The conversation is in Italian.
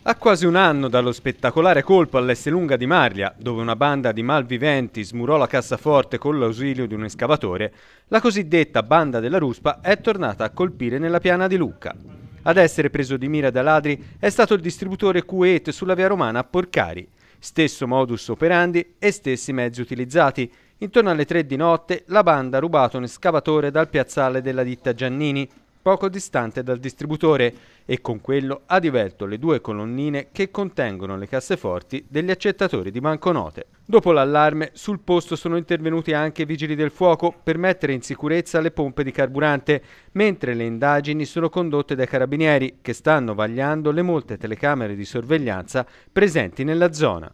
A quasi un anno dallo spettacolare colpo all'Estelunga di Marlia, dove una banda di malviventi smurò la cassaforte con l'ausilio di un escavatore, la cosiddetta banda della ruspa è tornata a colpire nella piana di Lucca. Ad essere preso di mira da ladri è stato il distributore Kuwait sulla via romana a Porcari, stesso modus operandi e stessi mezzi utilizzati. Intorno alle 3 di notte la banda ha rubato un escavatore dal piazzale della ditta Giannini, poco distante dal distributore e con quello ha divelto le due colonnine che contengono le casseforti degli accettatori di banconote. Dopo l'allarme, sul posto sono intervenuti anche i vigili del fuoco per mettere in sicurezza le pompe di carburante, mentre le indagini sono condotte dai carabinieri che stanno vagliando le molte telecamere di sorveglianza presenti nella zona.